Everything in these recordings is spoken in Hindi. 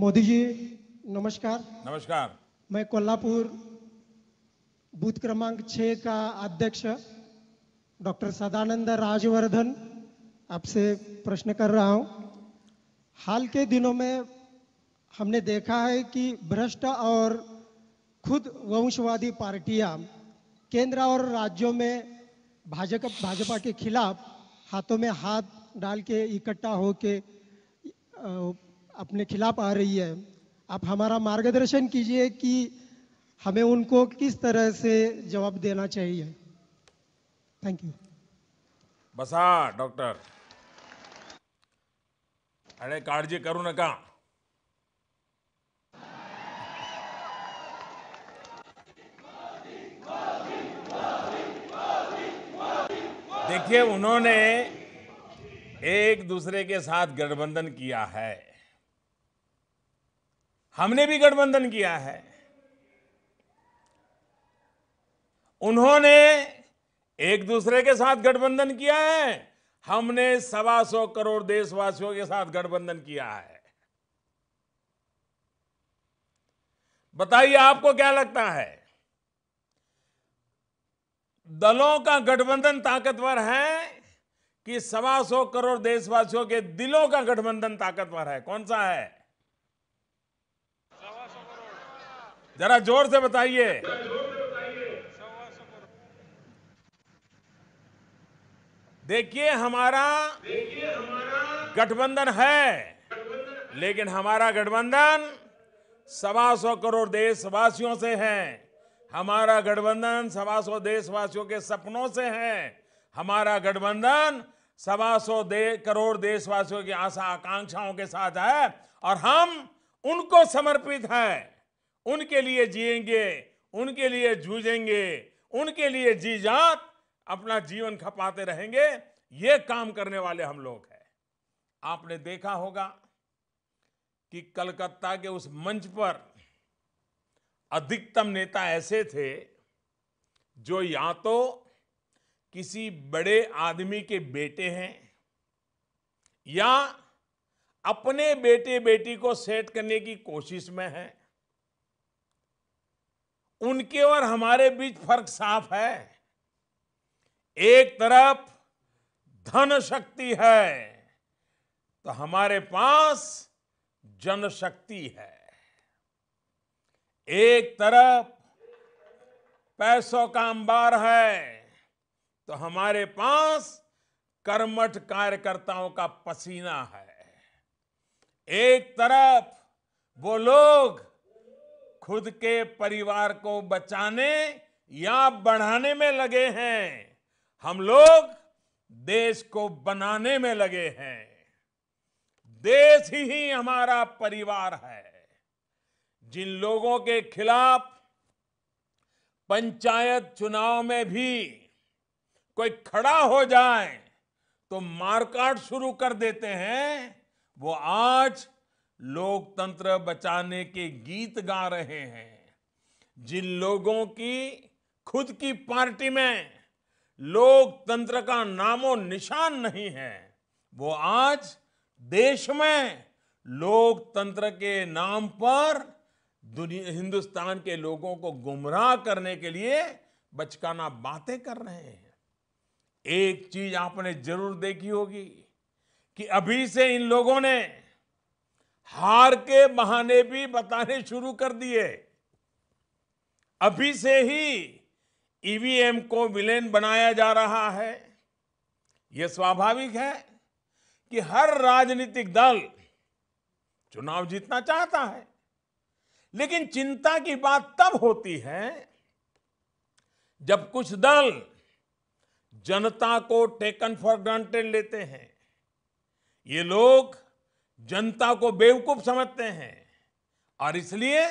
मोदी जी नमस्कार नमस्कार मैं कोल्हापुर बूथ क्रमांक छ का अध्यक्ष डॉक्टर सदानंद राजवर्धन आपसे प्रश्न कर रहा हूँ हाल के दिनों में हमने देखा है कि भ्रष्ट और खुद वंशवादी पार्टियां केंद्र और राज्यों में भाजपा भाजपा के खिलाफ हाथों में हाथ डाल के इकट्ठा होके अपने खिलाफ आ रही है आप हमारा मार्गदर्शन कीजिए कि हमें उनको किस तरह से जवाब देना चाहिए थैंक यू बसा डॉक्टर अरे काळजी करू नका देखिए उन्होंने एक दूसरे के साथ गठबंधन किया है हमने भी गठबंधन किया है उन्होंने एक दूसरे के साथ गठबंधन किया है हमने सवा सौ करोड़ देशवासियों के साथ गठबंधन किया है बताइए आपको क्या लगता है दलों का गठबंधन ताकतवर है कि सवा सौ करोड़ देशवासियों के दिलों का गठबंधन ताकतवर है कौन सा है जरा जोर से बताइए देखिए हमारा गठबंधन है लेकिन हमारा गठबंधन सवा सौ करोड़ देशवासियों से है हमारा गठबंधन सवा सौ देशवासियों के सपनों से है हमारा गठबंधन सवा सौ दे, करोड़ देशवासियों की आशा आकांक्षाओं के साथ है और हम उनको समर्पित हैं उनके लिए जिएंगे उनके लिए जूझेंगे उनके लिए जी जात अपना जीवन खपाते रहेंगे ये काम करने वाले हम लोग हैं आपने देखा होगा कि कलकत्ता के उस मंच पर अधिकतम नेता ऐसे थे जो या तो किसी बड़े आदमी के बेटे हैं या अपने बेटे बेटी को सेट करने की कोशिश में हैं उनके और हमारे बीच फर्क साफ है एक तरफ धन शक्ति है तो हमारे पास जनशक्ति है एक तरफ पैसों का अंबार है तो हमारे पास कर्मठ कार्यकर्ताओं का पसीना है एक तरफ वो लोग खुद के परिवार को बचाने या बढ़ाने में लगे हैं हम लोग देश को बनाने में लगे हैं देश ही हमारा परिवार है जिन लोगों के खिलाफ पंचायत चुनाव में भी कोई खड़ा हो जाए तो मारकाट शुरू कर देते हैं वो आज लोकतंत्र बचाने के गीत गा रहे हैं जिन लोगों की खुद की पार्टी में लोकतंत्र का नामो निशान नहीं है वो आज देश में लोकतंत्र के नाम पर दुनिया हिंदुस्तान के लोगों को गुमराह करने के लिए बचकाना बातें कर रहे हैं एक चीज आपने जरूर देखी होगी कि अभी से इन लोगों ने हार के बहाने भी बताने शुरू कर दिए अभी से ही ईवीएम e को विलेन बनाया जा रहा है यह स्वाभाविक है कि हर राजनीतिक दल चुनाव जीतना चाहता है लेकिन चिंता की बात तब होती है जब कुछ दल जनता को टेकन फॉर ग्रांटेड लेते हैं ये लोग जनता को बेवकूफ समझते हैं और इसलिए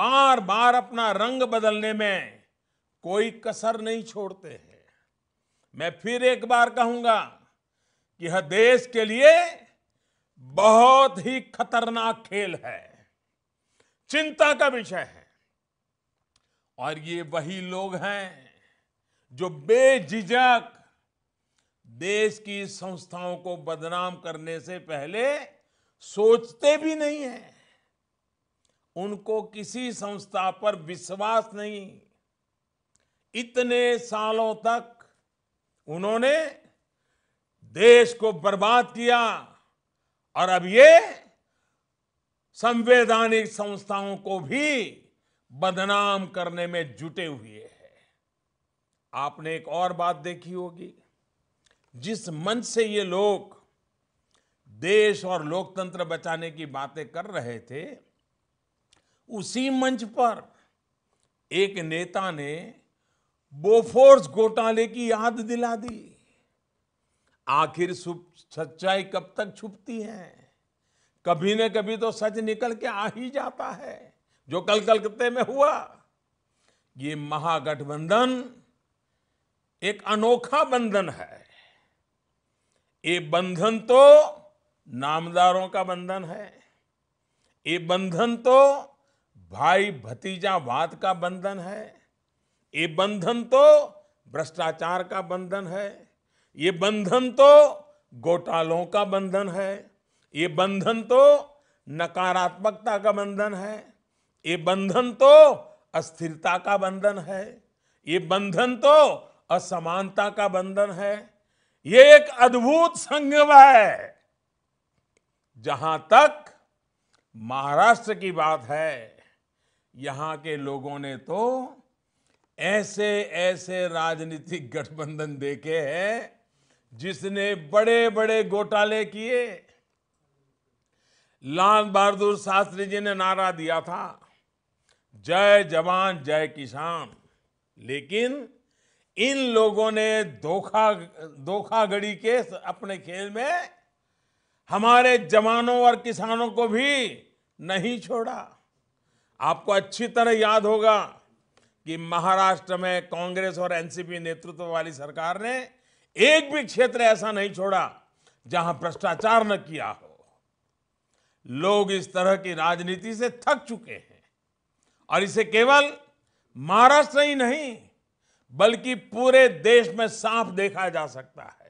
बार बार अपना रंग बदलने में कोई कसर नहीं छोड़ते हैं मैं फिर एक बार कहूंगा कि यह देश के लिए बहुत ही खतरनाक खेल है चिंता का विषय है और ये वही लोग हैं जो बेझिझक देश की संस्थाओं को बदनाम करने से पहले सोचते भी नहीं है उनको किसी संस्था पर विश्वास नहीं इतने सालों तक उन्होंने देश को बर्बाद किया और अब ये संवैधानिक संस्थाओं को भी बदनाम करने में जुटे हुए हैं आपने एक और बात देखी होगी जिस मन से ये लोग देश और लोकतंत्र बचाने की बातें कर रहे थे उसी मंच पर एक नेता ने बोफोर्स घोटाले की याद दिला दी आखिर सच्चाई कब तक छुपती है कभी न कभी तो सच निकल के आ ही जाता है जो कल कलकत्ते में हुआ ये महागठबंधन एक अनोखा बंधन है ये बंधन तो नामदारों का बंधन है ये बंधन तो भाई भतीजावाद का बंधन है ये बंधन तो भ्रष्टाचार का बंधन है ये बंधन तो घोटालों का बंधन है ये बंधन तो नकारात्मकता का बंधन है ये बंधन तो अस्थिरता का बंधन है ये बंधन तो असमानता का बंधन है ये एक अद्भुत संगम है जहां तक महाराष्ट्र की बात है यहां के लोगों ने तो ऐसे ऐसे राजनीतिक गठबंधन देखे हैं जिसने बड़े बड़े घोटाले किए लाल बहादुर शास्त्री जी ने नारा दिया था जय जवान जय किसान लेकिन इन लोगों ने धोखा धोखाघड़ी के अपने खेल में हमारे जवानों और किसानों को भी नहीं छोड़ा आपको अच्छी तरह याद होगा कि महाराष्ट्र में कांग्रेस और एनसीपी नेतृत्व वाली सरकार ने एक भी क्षेत्र ऐसा नहीं छोड़ा जहां भ्रष्टाचार न किया हो लोग इस तरह की राजनीति से थक चुके हैं और इसे केवल महाराष्ट्र ही नहीं बल्कि पूरे देश में साफ देखा जा सकता है